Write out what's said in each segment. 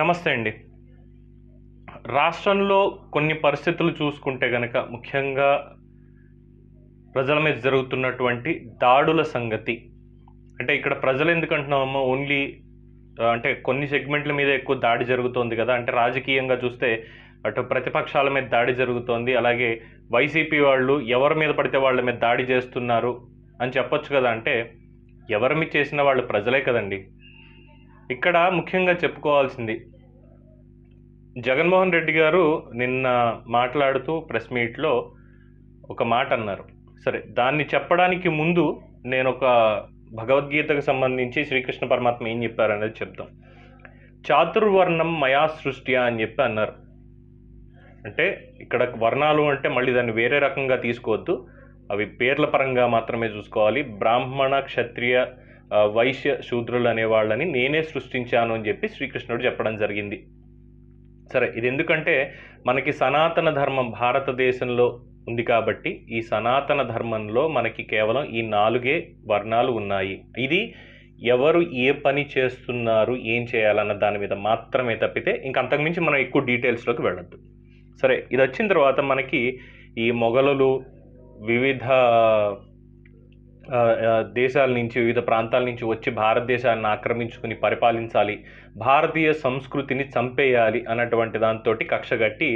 నమస్తే అండి రాష్ట్రంలో కొన్ని పరిస్థితులు చూసుకుంటే గనక ముఖ్యంగా ప్రజల మీద జరుగుతున్నటువంటి దాడుల సంగతి అంటే ఇక్కడ ప్రజలు ఎందుకంటున్నామో ఓన్లీ అంటే కొన్ని సెగ్మెంట్ల మీద ఎక్కువ దాడి జరుగుతోంది కదా అంటే రాజకీయంగా చూస్తే అటు ప్రతిపక్షాల మీద దాడి జరుగుతోంది అలాగే వైసీపీ వాళ్ళు ఎవరి మీద పడితే వాళ్ళ మీద దాడి చేస్తున్నారు అని చెప్పొచ్చు కదా అంటే ఎవరి మీద చేసిన వాళ్ళు ప్రజలే కదండి ఇక్కడ ముఖ్యంగా చెప్పుకోవాల్సింది జగన్మోహన్ రెడ్డి గారు నిన్న మాట్లాడుతూ ప్రెస్ మీట్లో ఒక మాట అన్నారు సరే దాన్ని చెప్పడానికి ముందు నేను ఒక భగవద్గీతకు సంబంధించి శ్రీకృష్ణ పరమాత్మ ఏం చెప్పారనేది చెప్తాం చాతుర్వర్ణం మయా సృష్టి అని చెప్పి అన్నారు అంటే ఇక్కడ వర్ణాలు అంటే మళ్ళీ దాన్ని వేరే రకంగా తీసుకోవద్దు అవి పేర్ల పరంగా మాత్రమే చూసుకోవాలి బ్రాహ్మణ క్షత్రియ వైశ్య శూద్రులు అనే వాళ్ళని నేనే సృష్టించాను అని చెప్పి శ్రీకృష్ణుడు చెప్పడం జరిగింది సరే ఇది ఎందుకంటే మనకి సనాతన ధర్మం భారతదేశంలో ఉంది కాబట్టి ఈ సనాతన ధర్మంలో మనకి కేవలం ఈ నాలుగే వర్ణాలు ఉన్నాయి ఇది ఎవరు ఏ పని చేస్తున్నారు ఏం చేయాలన్న దాని మీద మాత్రమే తప్పితే ఇంక అంతకుమించి మనం ఎక్కువ డీటెయిల్స్లోకి వెళ్ళద్దు సరే ఇది వచ్చిన తర్వాత మనకి ఈ మొఘలులు వివిధ దేశాల నుంచి వివిధ ప్రాంతాల నుంచి వచ్చి భారతదేశాన్ని ఆక్రమించుకుని పరిపాలించాలి భారతీయ సంస్కృతిని చంపేయాలి అన్నటువంటి దాంతో కక్షగట్టి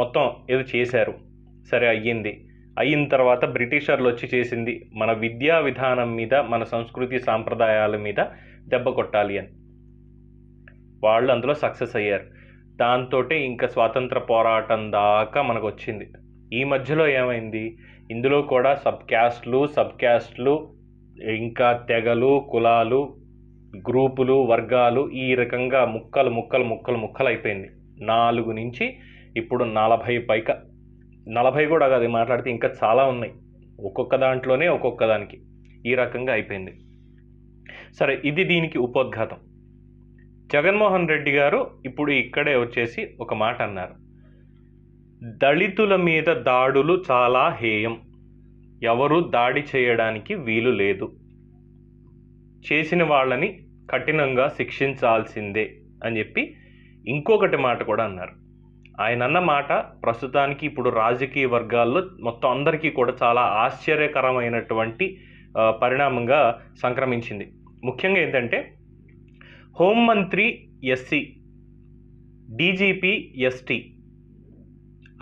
మొత్తం ఏదో చేశారు సరే అయ్యింది అయిన తర్వాత బ్రిటిషర్లు వచ్చి చేసింది మన విద్యా విధానం మీద మన సంస్కృతి సాంప్రదాయాల మీద దెబ్బ కొట్టాలి అని వాళ్ళు అందులో సక్సెస్ అయ్యారు దాంతో ఇంకా స్వాతంత్ర పోరాటం దాకా మనకు వచ్చింది ఈ మధ్యలో ఏమైంది ఇందులో కూడా సబ్ క్యాస్ట్లు సబ్ క్యాస్ట్లు ఇంకా తెగలు కులాలు గ్రూపులు వర్గాలు ఈ రకంగా ముక్కలు ముక్కలు ముక్కలు ముక్కలు అయిపోయింది నాలుగు నుంచి ఇప్పుడు నలభై పైక నలభై కూడా కాదు మాట్లాడితే ఇంకా చాలా ఉన్నాయి ఒక్కొక్క దాంట్లోనే ఒక్కొక్క దానికి ఈ రకంగా అయిపోయింది సరే ఇది దీనికి ఉపోద్ఘాతం జగన్మోహన్ రెడ్డి గారు ఇప్పుడు ఇక్కడే వచ్చేసి ఒక మాట అన్నారు దళితుల మీద దాడులు చాలా హేయం ఎవరు దాడి చేయడానికి వీలు లేదు చేసిన వాళ్ళని కఠినంగా శిక్షించాల్సిందే అని చెప్పి ఇంకొకటి మాట కూడా అన్నారు ఆయన అన్న మాట ప్రస్తుతానికి ఇప్పుడు రాజకీయ వర్గాల్లో మొత్తం అందరికీ కూడా చాలా ఆశ్చర్యకరమైనటువంటి పరిణామంగా సంక్రమించింది ముఖ్యంగా ఏంటంటే హోంమంత్రి ఎస్సీ డీజీపీ ఎస్టీ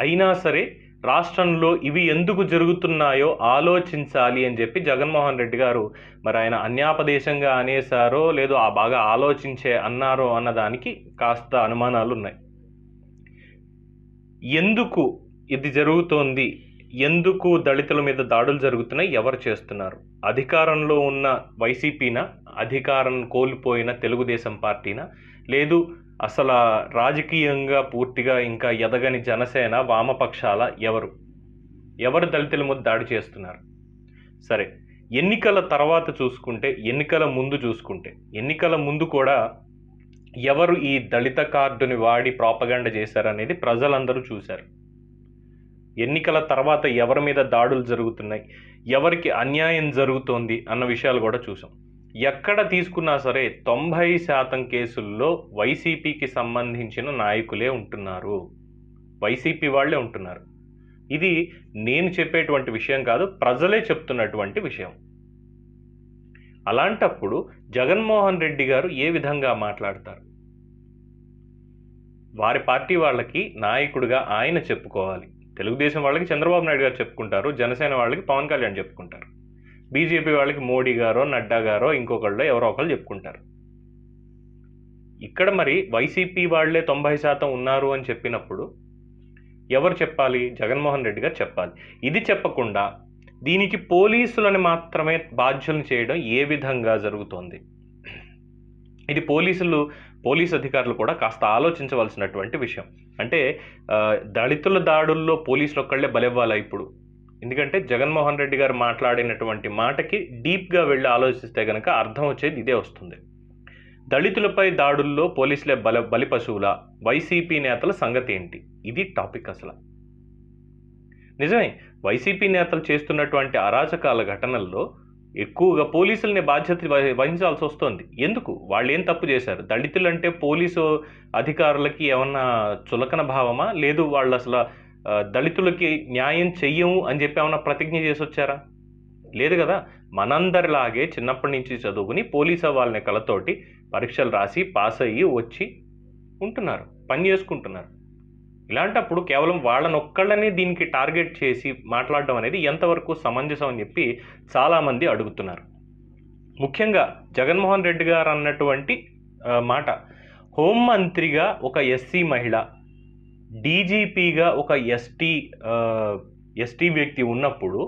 అయినా సరే రాష్ట్రంలో ఇవి ఎందుకు జరుగుతున్నాయో ఆలోచించాలి అని చెప్పి జగన్మోహన్ రెడ్డి గారు మరి ఆయన అన్యాపదేశంగా అనేసారో లేదో ఆ బాగా ఆలోచించే అన్నారో అన్నదానికి కాస్త అనుమానాలు ఉన్నాయి ఎందుకు ఇది జరుగుతోంది ఎందుకు దళితుల మీద దాడులు జరుగుతున్నాయి ఎవరు చేస్తున్నారు అధికారంలో ఉన్న వైసీపీనా అధికారం కోల్పోయిన తెలుగుదేశం పార్టీనా లేదు అసలు రాజకీయంగా పూర్తిగా ఇంకా ఎదగని జనసేన వామపక్షాల ఎవరు ఎవరు దళితుల మీద దాడి చేస్తున్నారు సరే ఎన్నికల తర్వాత చూసుకుంటే ఎన్నికల ముందు చూసుకుంటే ఎన్నికల ముందు కూడా ఎవరు ఈ దళిత కార్డుని వాడి ప్రాపగండ చేశారనేది ప్రజలందరూ చూశారు ఎన్నికల తర్వాత ఎవరి మీద దాడులు జరుగుతున్నాయి ఎవరికి అన్యాయం జరుగుతోంది అన్న విషయాలు కూడా చూసాం ఎక్కడ తీసుకున్నా సరే తొంభై శాతం కేసుల్లో వైసీపీకి సంబంధించిన నాయకులే ఉంటున్నారు వైసీపీ వాళ్ళే ఉంటున్నారు ఇది నేను చెప్పేటువంటి విషయం కాదు ప్రజలే చెప్తున్నటువంటి విషయం అలాంటప్పుడు జగన్మోహన్ రెడ్డి గారు ఏ విధంగా మాట్లాడతారు వారి పార్టీ వాళ్ళకి నాయకుడిగా ఆయన చెప్పుకోవాలి తెలుగుదేశం వాళ్ళకి చంద్రబాబు నాయుడు గారు చెప్పుకుంటారు జనసేన వాళ్ళకి పవన్ కళ్యాణ్ చెప్పుకుంటారు బీజేపీ వాళ్ళకి మోడీ గారో నడ్డా గారో ఇంకొకళ్ళు ఎవరో ఒకళ్ళు చెప్పుకుంటారు ఇక్కడ మరి వైసీపీ వాళ్లే తొంభై శాతం ఉన్నారు అని చెప్పినప్పుడు ఎవరు చెప్పాలి జగన్మోహన్ రెడ్డి గారు చెప్పాలి ఇది చెప్పకుండా దీనికి పోలీసులను మాత్రమే బాధ్యులను చేయడం ఏ విధంగా జరుగుతోంది ఇది పోలీసులు పోలీస్ అధికారులు కూడా కాస్త ఆలోచించవలసినటువంటి విషయం అంటే దళితుల దాడుల్లో పోలీసులు ఒక్కళ్ళే బలెవ్వాలా ఇప్పుడు ఎందుకంటే జగన్మోహన్ రెడ్డి గారు మాట్లాడినటువంటి మాటకి డీప్గా వెళ్ళి ఆలోచిస్తే కనుక అర్థం వచ్చేది ఇదే వస్తుంది దళితులపై దాడుల్లో పోలీసులే బల బలి పశువుల వైసీపీ నేతల సంగతి ఏంటి ఇది టాపిక్ అసలు నిజమే వైసీపీ నేతలు చేస్తున్నటువంటి అరాచకాల ఘటనల్లో ఎక్కువగా పోలీసుల్ని బాధ్యత వహించాల్సి వస్తుంది ఎందుకు వాళ్ళు ఏం తప్పు చేశారు దళితులు అంటే పోలీసు అధికారులకి ఏమన్నా చులకన భావమా లేదు వాళ్ళు అసలు దళితులకి న్యాయం చెయ్యము అని చెప్పి ఏమన్నా ప్రతిజ్ఞ చేసి వచ్చారా లేదు కదా మనందరిలాగే చిన్నప్పటి నుంచి చదువుకుని పోలీసు వాళ్ళని కలతోటి పరీక్షలు రాసి పాస్ అయ్యి వచ్చి ఉంటున్నారు పని చేసుకుంటున్నారు ఇలాంటప్పుడు కేవలం వాళ్ళనొక్కళ్ళని దీనికి టార్గెట్ చేసి మాట్లాడడం అనేది ఎంతవరకు సమంజసం అని చెప్పి చాలామంది అడుగుతున్నారు ముఖ్యంగా జగన్మోహన్ రెడ్డి గారు అన్నటువంటి మాట హోంమంత్రిగా ఒక ఎస్సీ మహిళ డీజీపీగా ఒక ఎస్టీ ఎస్టీ వ్యక్తి ఉన్నప్పుడు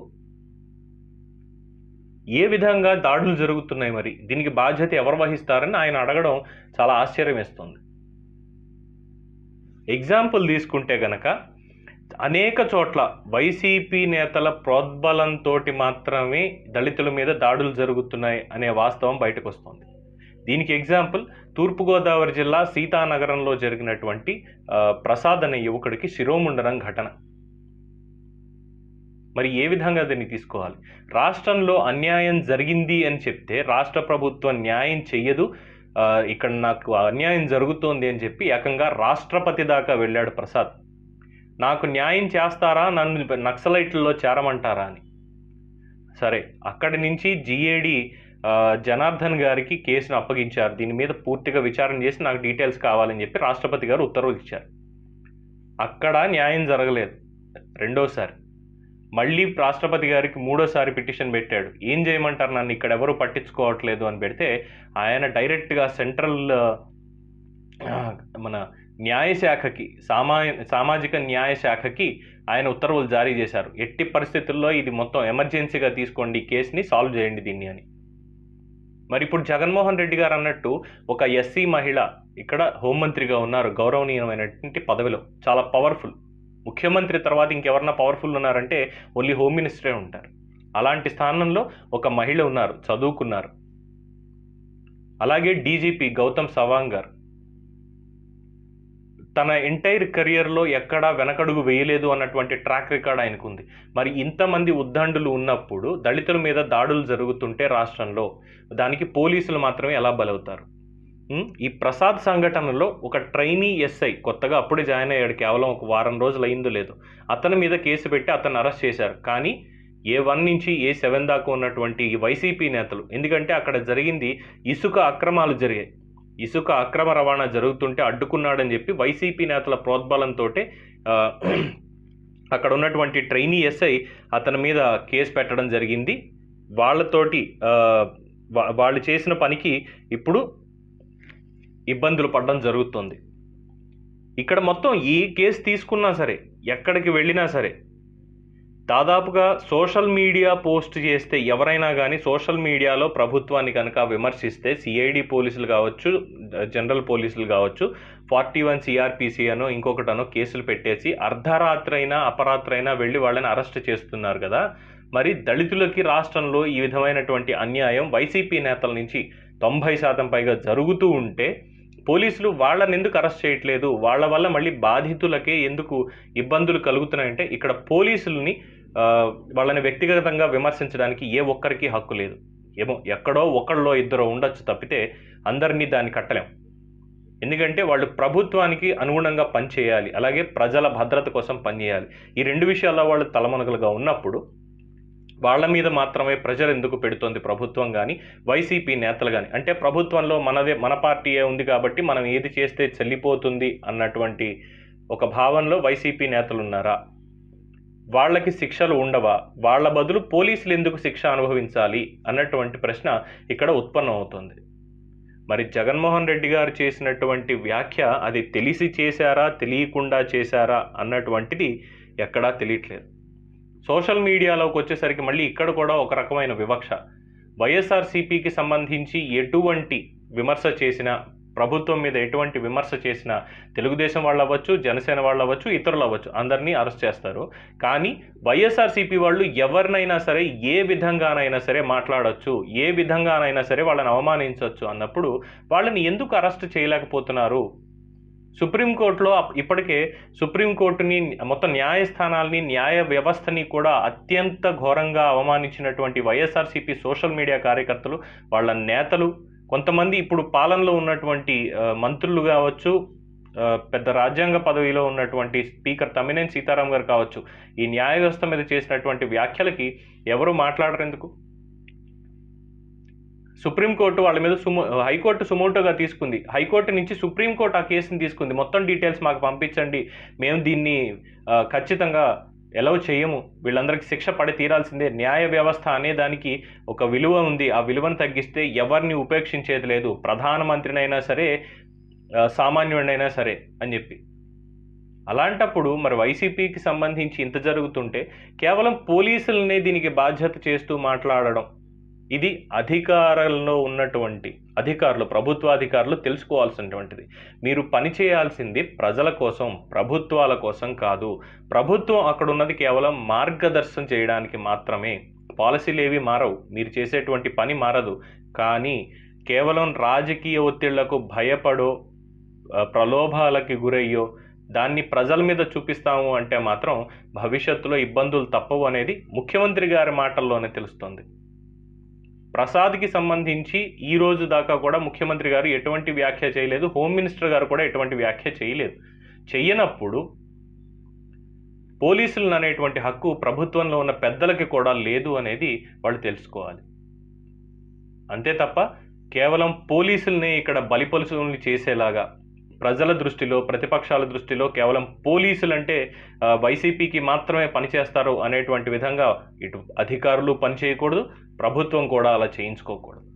ఏ విధంగా దాడులు జరుగుతున్నాయి మరి దీనికి బాధ్యత ఎవరు వహిస్తారని ఆయన అడగడం చాలా ఆశ్చర్యం వేస్తుంది ఎగ్జాంపుల్ తీసుకుంటే గనక అనేక చోట్ల వైసీపీ నేతల ప్రోద్బలంతో మాత్రమే దళితుల మీద దాడులు జరుగుతున్నాయి అనే వాస్తవం బయటకు వస్తుంది దీనికి ఎగ్జాంపుల్ తూర్పుగోదావరి జిల్లా సీతానగరంలో జరిగినటువంటి ప్రసాద్ అనే యువకుడికి శిరోముండనం ఘటన మరి ఏ విధంగా దీన్ని తీసుకోవాలి రాష్ట్రంలో అన్యాయం జరిగింది అని చెప్తే రాష్ట్ర ప్రభుత్వం న్యాయం చెయ్యదు ఇక్కడ నాకు అన్యాయం జరుగుతోంది అని చెప్పి ఏకంగా రాష్ట్రపతి దాకా వెళ్ళాడు ప్రసాద్ నాకు న్యాయం చేస్తారా నన్ను నక్సలైట్లలో చేరమంటారా అని సరే అక్కడి నుంచి జిఏడి జనార్దన్ గారికి కేసును అప్పగించారు దీని మీద పూర్తిగా విచారణ చేసి నాకు డీటెయిల్స్ కావాలని చెప్పి రాష్ట్రపతి గారు ఉత్తర్వులు ఇచ్చారు అక్కడ న్యాయం జరగలేదు రెండోసారి మళ్ళీ రాష్ట్రపతి గారికి మూడోసారి పిటిషన్ పెట్టాడు ఏం చేయమంటారు నన్ను ఇక్కడ ఎవరు పట్టించుకోవట్లేదు అని పెడితే ఆయన డైరెక్ట్గా సెంట్రల్ మన న్యాయశాఖకి సామా సామాజిక న్యాయశాఖకి ఆయన ఉత్తర్వులు జారీ చేశారు ఎట్టి పరిస్థితుల్లో ఇది మొత్తం ఎమర్జెన్సీగా తీసుకోండి ఈ కేసుని సాల్వ్ చేయండి దీన్ని అని మరి ఇప్పుడు జగన్మోహన్ రెడ్డి గారు అన్నట్టు ఒక ఎస్సీ మహిళ ఇక్కడ హోంమంత్రిగా ఉన్నారు గౌరవనీయమైనటువంటి పదవిలో చాలా పవర్ఫుల్ ముఖ్యమంత్రి తర్వాత ఇంకెవరన్నా పవర్ఫుల్ ఉన్నారంటే ఓన్లీ హోమ్ మినిస్టరే ఉంటారు అలాంటి స్థానంలో ఒక మహిళ ఉన్నారు చదువుకున్నారు అలాగే డీజీపీ గౌతమ్ సవాంగ్ గారు తన ఎంటైర్ కెరియర్లో ఎక్కడా వెనకడుగు వేయలేదు అన్నటువంటి ట్రాక్ రికార్డ్ ఉంది మరి ఇంతమంది ఉద్దండులు ఉన్నప్పుడు దళితుల మీద దాడులు జరుగుతుంటే రాష్ట్రంలో దానికి పోలీసులు మాత్రమే ఎలా బలవుతారు ఈ ప్రసాద్ సంఘటనలో ఒక ట్రైనీ ఎస్ఐ కొత్తగా అప్పుడే జాయిన్ అయ్యాడు కేవలం ఒక వారం రోజులు అయిందో లేదు అతని మీద కేసు పెట్టి అతను అరెస్ట్ చేశారు కానీ ఏ వన్ నుంచి ఏ సెవెన్ దాకా ఉన్నటువంటి ఈ వైసీపీ నేతలు ఎందుకంటే అక్కడ జరిగింది ఇసుక అక్రమాలు జరిగాయి ఇసుక అక్రమ రవాణా జరుగుతుంటే అడ్డుకున్నాడని చెప్పి వైసీపీ నేతల ప్రోద్బలంతో అక్కడ ఉన్నటువంటి ట్రైనీ ఎస్ఐ అతని మీద కేసు పెట్టడం జరిగింది వాళ్ళతోటి వాళ్ళు చేసిన పనికి ఇప్పుడు ఇబ్బందులు పడడం జరుగుతుంది ఇక్కడ మొత్తం ఈ కేసు తీసుకున్నా సరే ఎక్కడికి వెళ్ళినా సరే దాదాపుగా సోషల్ మీడియా పోస్ట్ చేస్తే ఎవరైనా కానీ సోషల్ మీడియాలో ప్రభుత్వాన్ని కనుక విమర్శిస్తే సిఐడి పోలీసులు కావచ్చు జనరల్ పోలీసులు కావచ్చు ఫార్టీ వన్ సిఆర్పిసి అనో ఇంకొకటనో కేసులు పెట్టేసి అర్ధరాత్రైనా అపరాత్రైనా వెళ్ళి వాళ్ళని అరెస్ట్ చేస్తున్నారు కదా మరి దళితులకి రాష్ట్రంలో ఈ విధమైనటువంటి అన్యాయం వైసీపీ నేతల నుంచి తొంభై శాతం పైగా జరుగుతూ ఉంటే పోలీసులు వాళ్ళని ఎందుకు అరెస్ట్ చేయట్లేదు వాళ్ళ వల్ల మళ్ళీ బాధితులకే ఎందుకు ఇబ్బందులు కలుగుతున్నాయంటే ఇక్కడ పోలీసులని వాళ్ళని వ్యక్తిగతంగా విమర్శించడానికి ఏ ఒక్కరికి హక్కు లేదు ఏమో ఎక్కడో ఒకళ్ళో ఇద్దరు ఉండొచ్చు తప్పితే అందరినీ దాన్ని కట్టలేం ఎందుకంటే వాళ్ళు ప్రభుత్వానికి అనుగుణంగా పనిచేయాలి అలాగే ప్రజల భద్రత కోసం పనిచేయాలి ఈ రెండు విషయాల్లో వాళ్ళు తలమనుగలుగా ఉన్నప్పుడు వాళ్ళ మీద మాత్రమే ప్రెషర్ ఎందుకు పెడుతోంది ప్రభుత్వం కానీ వైసీపీ నేతలు కానీ అంటే ప్రభుత్వంలో మనదే మన పార్టీయే ఉంది కాబట్టి మనం ఏది చేస్తే చల్లిపోతుంది అన్నటువంటి ఒక భావనలో వైసీపీ నేతలు ఉన్నారా వాళ్ళకి శిక్షలు ఉండవా వాళ్ళ బదులు పోలీసులు ఎందుకు శిక్ష అనుభవించాలి అన్నటువంటి ప్రశ్న ఇక్కడ ఉత్పన్నం అవుతుంది మరి జగన్మోహన్ రెడ్డి గారు చేసినటువంటి వ్యాఖ్య అది తెలిసి చేశారా తెలియకుండా చేశారా అన్నటువంటిది ఎక్కడా తెలియట్లేదు సోషల్ మీడియాలోకి వచ్చేసరికి మళ్ళీ ఇక్కడ కూడా ఒక రకమైన వివక్ష వైఎస్ఆర్సీపీకి సంబంధించి ఎటువంటి విమర్శ చేసినా ప్రభుత్వం మీద ఎటువంటి విమర్శ చేసినా తెలుగుదేశం వాళ్ళు అవ్వచ్చు జనసేన వాళ్ళు అవ్వచ్చు ఇతరులు అవ్వచ్చు అందరినీ అరెస్ట్ చేస్తారు కానీ వైఎస్ఆర్సీపీ వాళ్ళు ఎవరినైనా సరే ఏ విధంగానైనా సరే మాట్లాడచ్చు ఏ విధంగానైనా సరే వాళ్ళని అవమానించవచ్చు అన్నప్పుడు వాళ్ళని ఎందుకు అరెస్ట్ చేయలేకపోతున్నారు సుప్రీంకోర్టులో ఇప్పటికే సుప్రీంకోర్టుని మొత్తం న్యాయస్థానాల్ని న్యాయ వ్యవస్థని కూడా అత్యంత ఘోరంగా అవమానించినటువంటి వైఎస్ఆర్సీపీ సోషల్ మీడియా కార్యకర్తలు వాళ్ళ నేతలు కొంతమంది ఇప్పుడు పాలనలో ఉన్నటువంటి మంత్రులు కావచ్చు పెద్ద రాజ్యాంగ పదవిలో ఉన్నటువంటి స్పీకర్ తమ్మినేని సీతారాం గారు కావచ్చు ఈ న్యాయ వ్యవస్థ మీద చేసినటువంటి వ్యాఖ్యలకి ఎవరు ఎందుకు సుప్రీంకోర్టు వాళ్ళ మీద సుమో హైకోర్టు సుమోటోగా తీసుకుంది హైకోర్టు నుంచి సుప్రీంకోర్టు ఆ కేసుని తీసుకుంది మొత్తం డీటెయిల్స్ మాకు పంపించండి మేము దీన్ని ఖచ్చితంగా ఎలా చేయము వీళ్ళందరికీ శిక్ష పడి తీరాల్సిందే న్యాయ వ్యవస్థ అనే దానికి ఒక విలువ ఉంది ఆ విలువను తగ్గిస్తే ఎవరిని ఉపేక్షించేది లేదు ప్రధానమంత్రినైనా సరే సామాన్యుడినైనా సరే అని చెప్పి అలాంటప్పుడు మరి వైసీపీకి సంబంధించి ఇంత జరుగుతుంటే కేవలం పోలీసులనే దీనికి బాధ్యత చేస్తూ మాట్లాడడం ఇది అధికారంలో ఉన్నటువంటి అధికారులు ప్రభుత్వాధికారులు తెలుసుకోవాల్సినటువంటిది మీరు పనిచేయాల్సింది ప్రజల కోసం ప్రభుత్వాల కోసం కాదు ప్రభుత్వం అక్కడ ఉన్నది కేవలం మార్గదర్శనం చేయడానికి మాత్రమే పాలసీలు ఏవి మారవు మీరు చేసేటువంటి పని మారదు కానీ కేవలం రాజకీయ ఒత్తిళ్లకు భయపడో ప్రలోభాలకి గురయ్యో దాన్ని ప్రజల మీద చూపిస్తాము అంటే మాత్రం భవిష్యత్తులో ఇబ్బందులు తప్పవు అనేది ముఖ్యమంత్రి గారి మాటల్లోనే తెలుస్తుంది ప్రసాద్కి సంబంధించి ఈ రోజు దాకా కూడా ముఖ్యమంత్రి గారు ఎటువంటి వ్యాఖ్య చేయలేదు హోమ్ మినిస్టర్ గారు కూడా ఎటువంటి వ్యాఖ్య చేయలేదు చెయ్యనప్పుడు పోలీసులను అనేటువంటి హక్కు ప్రభుత్వంలో ఉన్న పెద్దలకి కూడా లేదు అనేది వాళ్ళు తెలుసుకోవాలి అంతే తప్ప కేవలం పోలీసుల్ని ఇక్కడ బలిపలుసుల్ని చేసేలాగా ప్రజల దృష్టిలో ప్రతిపక్షాల దృష్టిలో కేవలం పోలీసులు అంటే వైసీపీకి మాత్రమే పనిచేస్తారు అనేటువంటి విధంగా ఇటు అధికారులు పనిచేయకూడదు ప్రభుత్వం కూడా అలా చేయించుకోకూడదు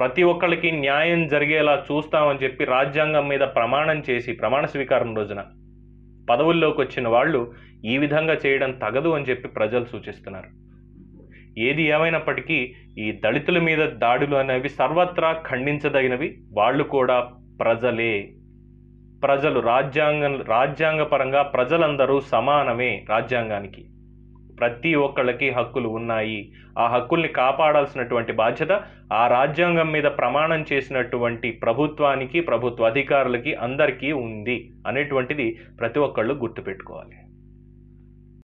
ప్రతి ఒక్కళ్ళకి న్యాయం జరిగేలా చూస్తామని చెప్పి రాజ్యాంగం మీద ప్రమాణం చేసి ప్రమాణ స్వీకారం రోజున పదవుల్లోకి వచ్చిన వాళ్ళు ఈ విధంగా చేయడం తగదు అని చెప్పి ప్రజలు సూచిస్తున్నారు ఏది ఏమైనప్పటికీ ఈ దళితుల మీద దాడులు అనేవి సర్వత్రా ఖండించదగినవి వాళ్ళు కూడా ప్రజలే ప్రజలు రాజ్యాంగం రాజ్యాంగపరంగా ప్రజలందరూ సమానమే రాజ్యాంగానికి ప్రతి ఒక్కళ్ళకి హక్కులు ఉన్నాయి ఆ హక్కుల్ని కాపాడాల్సినటువంటి బాధ్యత ఆ రాజ్యాంగం మీద ప్రమాణం చేసినటువంటి ప్రభుత్వానికి ప్రభుత్వ అధికారులకి అందరికీ ఉంది అనేటువంటిది ప్రతి ఒక్కళ్ళు గుర్తుపెట్టుకోవాలి